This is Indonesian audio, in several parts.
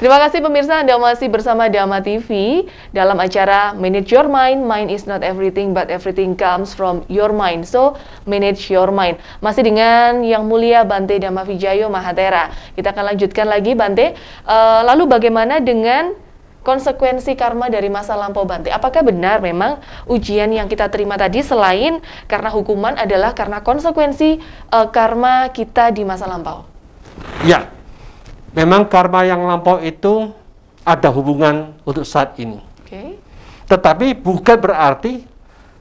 Terima kasih pemirsa Anda masih bersama Dama TV dalam acara Manage Your Mind. Mind is not everything but everything comes from your mind. So, manage your mind. Masih dengan Yang Mulia Bante Dama Vijayo Mahatera. Kita akan lanjutkan lagi Bante. Uh, lalu bagaimana dengan konsekuensi karma dari masa lampau Bante? Apakah benar memang ujian yang kita terima tadi selain karena hukuman adalah karena konsekuensi uh, karma kita di masa lampau? Ya, memang karma yang lampau itu ada hubungan untuk saat ini. Okay. Tetapi bukan berarti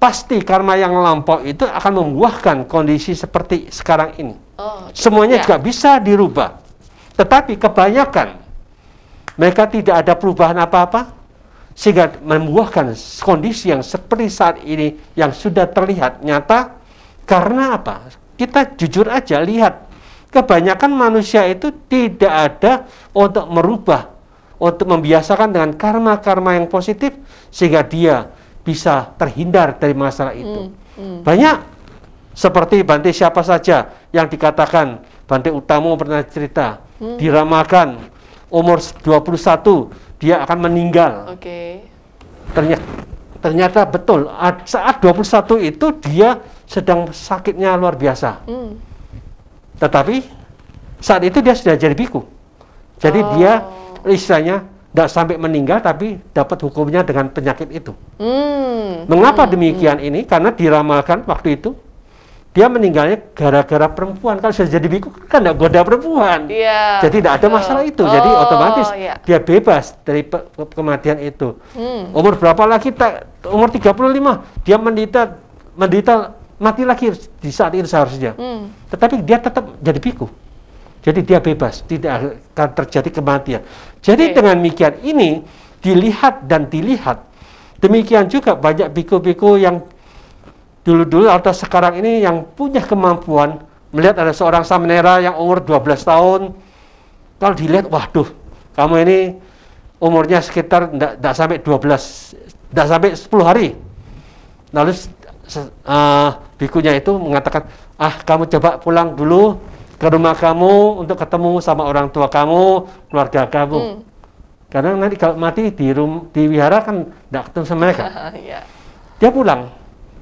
pasti karma yang lampau itu akan membuahkan kondisi seperti sekarang ini. Oh, okay. Semuanya yeah. juga bisa dirubah. Tetapi kebanyakan mereka tidak ada perubahan apa-apa sehingga membuahkan kondisi yang seperti saat ini yang sudah terlihat nyata karena apa? Kita jujur aja lihat kebanyakan manusia itu tidak ada untuk merubah, untuk membiasakan dengan karma-karma yang positif sehingga dia bisa terhindar dari masalah itu. Mm, mm. Banyak seperti Bante siapa saja yang dikatakan Bante utama pernah cerita mm. diramakan umur 21 dia akan meninggal. Okay. Ternyata ternyata betul saat 21 itu dia sedang sakitnya luar biasa. Mm tetapi saat itu dia sudah jadi biku. Jadi oh. dia istilahnya tidak sampai meninggal tapi dapat hukumnya dengan penyakit itu. Hmm. Mengapa hmm, hmm. demikian ini? Karena diramalkan waktu itu dia meninggalnya gara-gara perempuan. Kalau sudah jadi biku kan tidak goda perempuan. Yeah. Jadi tidak ada masalah itu. Jadi oh, otomatis yeah. dia bebas dari pe kematian itu. Hmm. Umur berapa lagi? Ta umur 35 dia menderita menderita mati lagi di saat ini seharusnya. Hmm. Tetapi dia tetap jadi biku. Jadi dia bebas, tidak akan terjadi kematian. Jadi okay. dengan demikian ini dilihat dan dilihat. Demikian juga banyak biku-biku yang dulu-dulu atau sekarang ini yang punya kemampuan melihat ada seorang samenera yang umur 12 tahun. Kalau dilihat, waduh, kamu ini umurnya sekitar tidak sampai 12, tidak sampai 10 hari. Lalu uh, bikunya itu mengatakan, ah kamu coba pulang dulu ke rumah kamu untuk ketemu sama orang tua kamu, keluarga kamu. Hmm. Karena nanti kalau mati di rum di wihara kan tidak ketemu sama mereka. Iya. Dia pulang,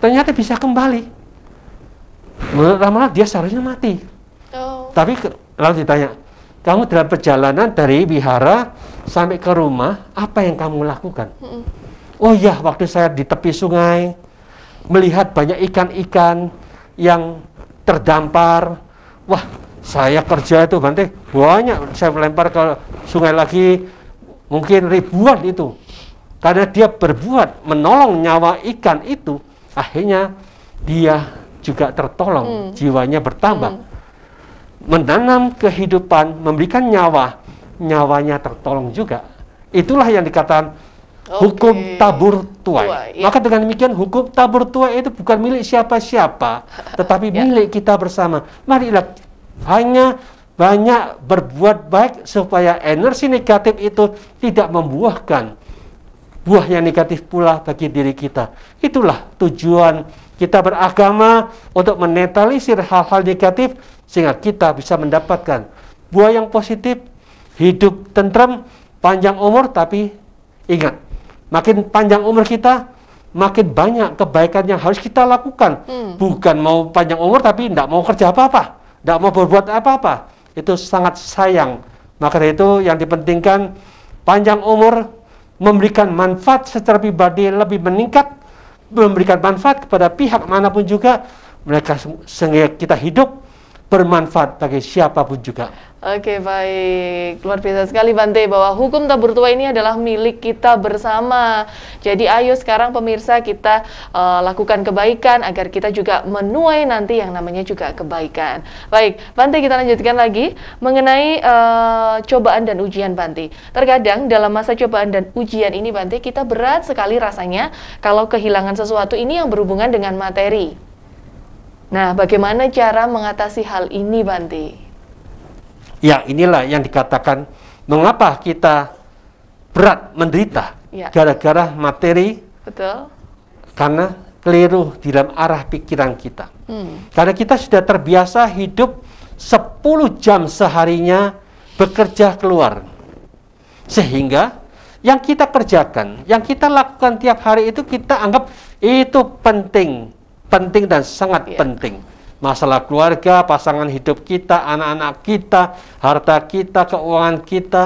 ternyata bisa kembali. Menurut ramalan dia seharusnya mati. Oh. Tapi lalu ditanya, kamu dalam perjalanan dari wihara sampai ke rumah, apa yang kamu lakukan? Hmm. Oh iya, waktu saya di tepi sungai, melihat banyak ikan-ikan yang terdampar. Wah, saya kerja itu Bante, banyak saya melempar ke sungai lagi mungkin ribuan itu. Karena dia berbuat menolong nyawa ikan itu, akhirnya dia juga tertolong, hmm. jiwanya bertambah. Hmm. Menanam kehidupan, memberikan nyawa, nyawanya tertolong juga. Itulah yang dikatakan Okay. Hukum tabur tuai. Tua, ya. Maka dengan demikian hukum tabur tuai itu bukan milik siapa-siapa, tetapi ya. milik kita bersama. Marilah hanya banyak berbuat baik supaya energi negatif itu tidak membuahkan buahnya negatif pula bagi diri kita. Itulah tujuan kita beragama untuk menetralisir hal-hal negatif sehingga kita bisa mendapatkan buah yang positif, hidup tentram, panjang umur tapi ingat Makin panjang umur kita, makin banyak kebaikan yang harus kita lakukan. Hmm. Bukan mau panjang umur tapi tidak mau kerja apa-apa, tidak -apa, mau berbuat apa-apa. Itu sangat sayang. Maka itu yang dipentingkan panjang umur memberikan manfaat secara pribadi lebih meningkat, memberikan manfaat kepada pihak manapun juga mereka sehingga kita hidup bermanfaat bagi siapapun juga. Oke baik, luar biasa sekali Bante bahwa hukum tabur tua ini adalah milik kita bersama. Jadi ayo sekarang pemirsa kita uh, lakukan kebaikan agar kita juga menuai nanti yang namanya juga kebaikan. Baik, Bante kita lanjutkan lagi mengenai uh, cobaan dan ujian Bante. Terkadang dalam masa cobaan dan ujian ini Bante kita berat sekali rasanya kalau kehilangan sesuatu ini yang berhubungan dengan materi. Nah, bagaimana cara mengatasi hal ini, Bante? Ya, inilah yang dikatakan mengapa kita berat menderita ya. gara-gara materi. Betul. Karena keliru di dalam arah pikiran kita. Hmm. Karena kita sudah terbiasa hidup 10 jam seharinya bekerja keluar. Sehingga yang kita kerjakan, yang kita lakukan tiap hari itu kita anggap itu penting penting dan sangat yeah. penting. Masalah keluarga, pasangan hidup kita, anak-anak kita, harta kita, keuangan kita,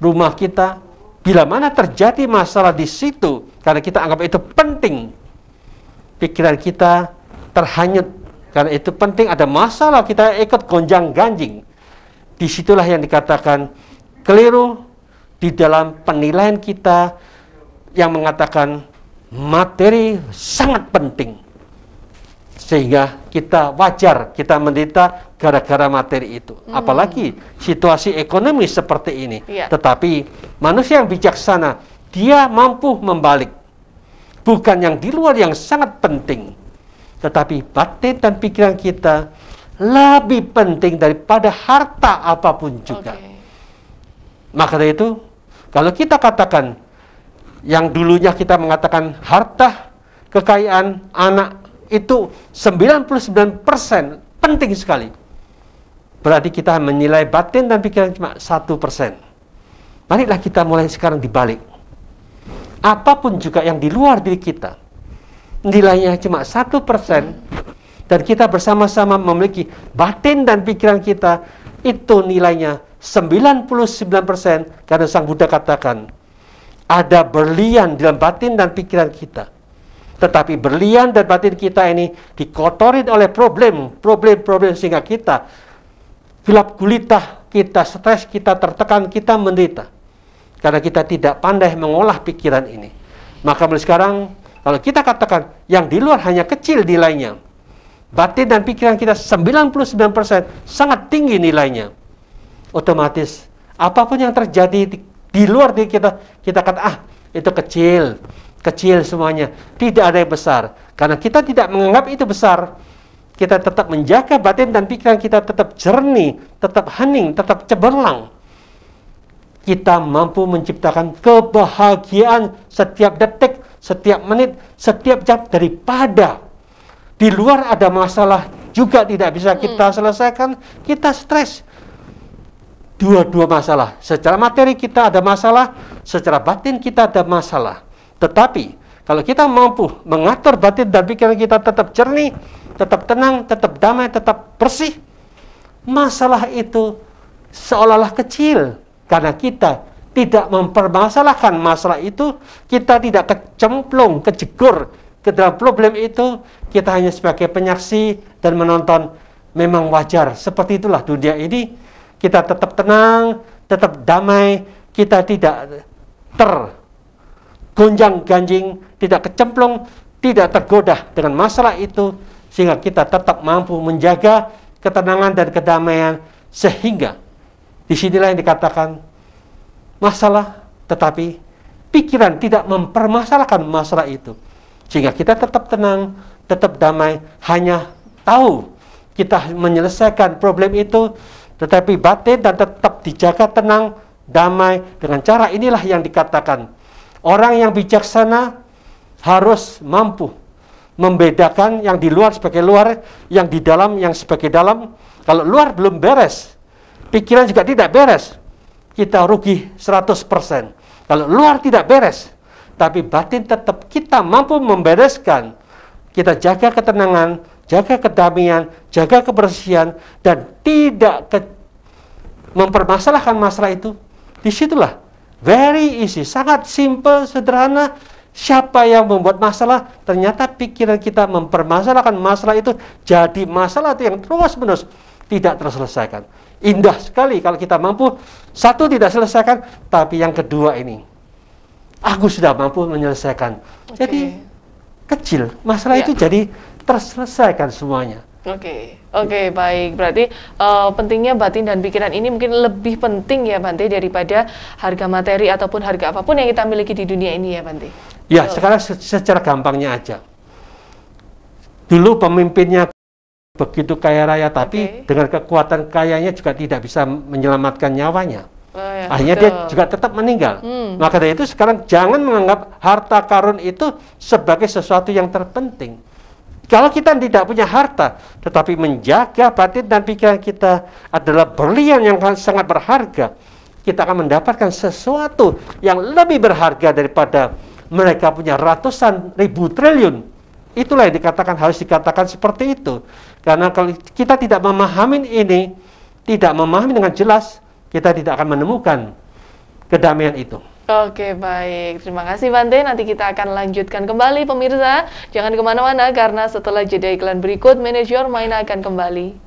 rumah kita. Bila mana terjadi masalah di situ, karena kita anggap itu penting, pikiran kita terhanyut. Karena itu penting, ada masalah kita ikut gonjang-ganjing. Disitulah yang dikatakan keliru di dalam penilaian kita yang mengatakan materi sangat penting sehingga kita wajar kita menderita gara-gara materi itu. Hmm. Apalagi situasi ekonomi seperti ini. Yeah. Tetapi manusia yang bijaksana dia mampu membalik bukan yang di luar yang sangat penting, tetapi batin dan pikiran kita lebih penting daripada harta apapun juga. Okay. Maka dari itu, kalau kita katakan yang dulunya kita mengatakan harta, kekayaan, anak, itu 99% penting sekali. Berarti kita menilai batin dan pikiran cuma satu persen. Marilah kita mulai sekarang dibalik. Apapun juga yang di luar diri kita, nilainya cuma satu persen, dan kita bersama-sama memiliki batin dan pikiran kita, itu nilainya 99 persen, karena Sang Buddha katakan, ada berlian dalam batin dan pikiran kita tetapi berlian dan batin kita ini dikotorin oleh problem, problem-problem sehingga kita gelap gulita, kita stres, kita tertekan, kita menderita. Karena kita tidak pandai mengolah pikiran ini. Maka mulai sekarang, kalau kita katakan yang di luar hanya kecil nilainya, batin dan pikiran kita 99% sangat tinggi nilainya. Otomatis apapun yang terjadi di, di luar diri kita, kita kata ah itu kecil kecil semuanya. Tidak ada yang besar. Karena kita tidak menganggap itu besar. Kita tetap menjaga batin dan pikiran kita tetap jernih, tetap hening, tetap cemerlang. Kita mampu menciptakan kebahagiaan setiap detik, setiap menit, setiap jam daripada di luar ada masalah juga tidak bisa hmm. kita selesaikan, kita stres. Dua-dua masalah. Secara materi kita ada masalah, secara batin kita ada masalah tetapi kalau kita mampu mengatur batin dan pikiran kita tetap jernih, tetap tenang, tetap damai, tetap bersih, masalah itu seolah-olah kecil karena kita tidak mempermasalahkan masalah itu, kita tidak kecemplung, kejegur ke dalam problem itu, kita hanya sebagai penyaksi dan menonton memang wajar. Seperti itulah dunia ini. Kita tetap tenang, tetap damai, kita tidak ter gonjang-ganjing, tidak kecemplung, tidak tergoda dengan masalah itu sehingga kita tetap mampu menjaga ketenangan dan kedamaian sehingga disinilah yang dikatakan masalah tetapi pikiran tidak mempermasalahkan masalah itu sehingga kita tetap tenang tetap damai hanya tahu kita menyelesaikan problem itu tetapi batin dan tetap dijaga tenang damai dengan cara inilah yang dikatakan Orang yang bijaksana harus mampu membedakan yang di luar sebagai luar, yang di dalam yang sebagai dalam. Kalau luar belum beres, pikiran juga tidak beres, kita rugi 100%. Kalau luar tidak beres, tapi batin tetap kita mampu membereskan. Kita jaga ketenangan, jaga kedamaian, jaga kebersihan, dan tidak ke mempermasalahkan masalah itu. Disitulah Very easy, sangat simple, sederhana. Siapa yang membuat masalah? Ternyata pikiran kita mempermasalahkan masalah itu jadi masalah itu yang terus-menerus tidak terselesaikan. Indah sekali kalau kita mampu satu tidak selesaikan, tapi yang kedua ini aku sudah mampu menyelesaikan. Okay. Jadi kecil masalah yeah. itu jadi terselesaikan semuanya. Oke, okay. oke okay, baik. Berarti uh, pentingnya batin dan pikiran ini mungkin lebih penting ya Bante daripada harga materi ataupun harga apapun yang kita miliki di dunia ini ya Bante. Ya, so. sekarang secara gampangnya aja. Dulu pemimpinnya begitu kaya raya, tapi okay. dengan kekuatan kayanya juga tidak bisa menyelamatkan nyawanya. Oh, ya, Akhirnya betul. dia juga tetap meninggal. Hmm. Maka dari itu sekarang jangan menganggap harta karun itu sebagai sesuatu yang terpenting kalau kita tidak punya harta, tetapi menjaga batin dan pikiran kita adalah berlian yang sangat berharga, kita akan mendapatkan sesuatu yang lebih berharga daripada mereka punya ratusan ribu triliun. Itulah yang dikatakan harus dikatakan seperti itu. Karena kalau kita tidak memahami ini, tidak memahami dengan jelas, kita tidak akan menemukan kedamaian itu. Oke, baik. Terima kasih, Bante. Nanti kita akan lanjutkan kembali, pemirsa. Jangan kemana-mana, karena setelah jeda iklan berikut, manajer main akan kembali.